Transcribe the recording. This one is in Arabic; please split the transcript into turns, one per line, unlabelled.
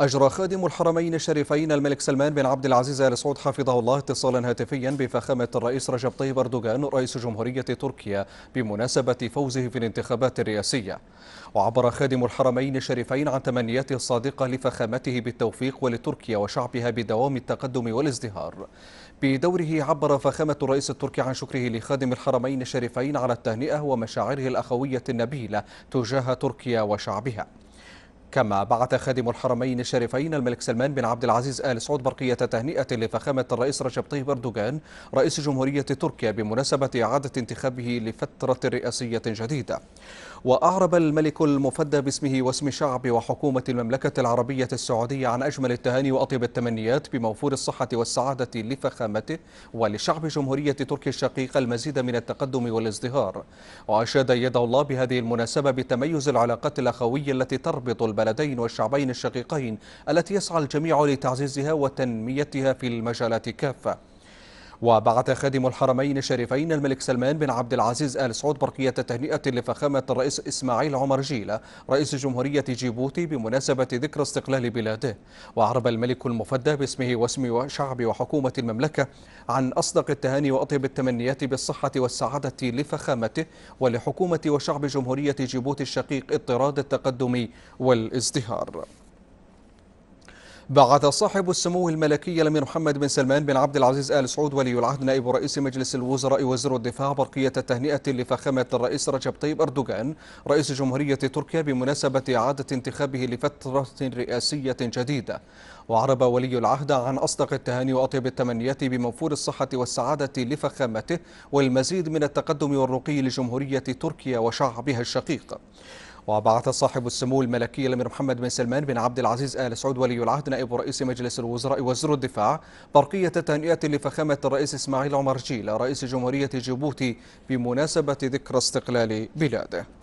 أجرى خادم الحرمين الشريفين الملك سلمان بن عبد العزيز آل سعود حفظه الله اتصالا هاتفيا بفخامة الرئيس رجب طيب أردوغان رئيس جمهورية تركيا بمناسبة فوزه في الانتخابات الرئاسية وعبر خادم الحرمين الشريفين عن تمنياته الصادقة لفخامته بالتوفيق ولتركيا وشعبها بدوام التقدم والازدهار بدوره عبر فخامة الرئيس التركي عن شكره لخادم الحرمين الشريفين على التهنئة ومشاعره الأخوية النبيلة تجاه تركيا وشعبها كما بعث خادم الحرمين الشريفين الملك سلمان بن عبد العزيز آل سعود برقية تهنئة لفخامة الرئيس رجب طيب أردوغان رئيس جمهورية تركيا بمناسبة إعادة انتخابه لفترة رئاسية جديدة وأعرب الملك المفدى باسمه واسم شعب وحكومة المملكة العربية السعودية عن أجمل التهاني وأطيب التمنيات بموفور الصحة والسعادة لفخامته ولشعب جمهورية تركيا الشقيقة المزيد من التقدم والازدهار وأشاد يد الله بهذه المناسبة بتميز العلاقات الأخوية التي تربط البلدين والشعبين الشقيقين التي يسعى الجميع لتعزيزها وتنميتها في المجالات كافة وبعث خادم الحرمين الشريفين الملك سلمان بن عبد العزيز آل سعود برقية تهنئة لفخامة الرئيس إسماعيل عمر جيلة رئيس جمهورية جيبوتي بمناسبة ذكرى استقلال بلاده وأعرب الملك المفدى باسمه واسم شعب وحكومة المملكة عن أصدق التهاني وأطيب التمنيات بالصحة والسعادة لفخامته ولحكومة وشعب جمهورية جيبوتي الشقيق اضطراد التقدم والازدهار بعث صاحب السمو الملكي الامير محمد بن سلمان بن عبد العزيز ال سعود ولي العهد نائب رئيس مجلس الوزراء وزير الدفاع برقيه التهنئه لفخامه الرئيس رجب طيب اردوغان رئيس جمهوريه تركيا بمناسبه اعاده انتخابه لفتره رئاسيه جديده. وعرب ولي العهد عن اصدق التهاني واطيب التمنيات بموفور الصحه والسعاده لفخامته والمزيد من التقدم والرقي لجمهوريه تركيا وشعبها الشقيق. وبعث صاحب السمو الملكي الامير محمد بن سلمان بن عبد العزيز ال سعود ولي العهد نائب رئيس مجلس الوزراء وزير الدفاع برقيه تهنئه لفخامه الرئيس اسماعيل عمر جيل رئيس جمهوريه جيبوتي بمناسبه ذكرى استقلال بلاده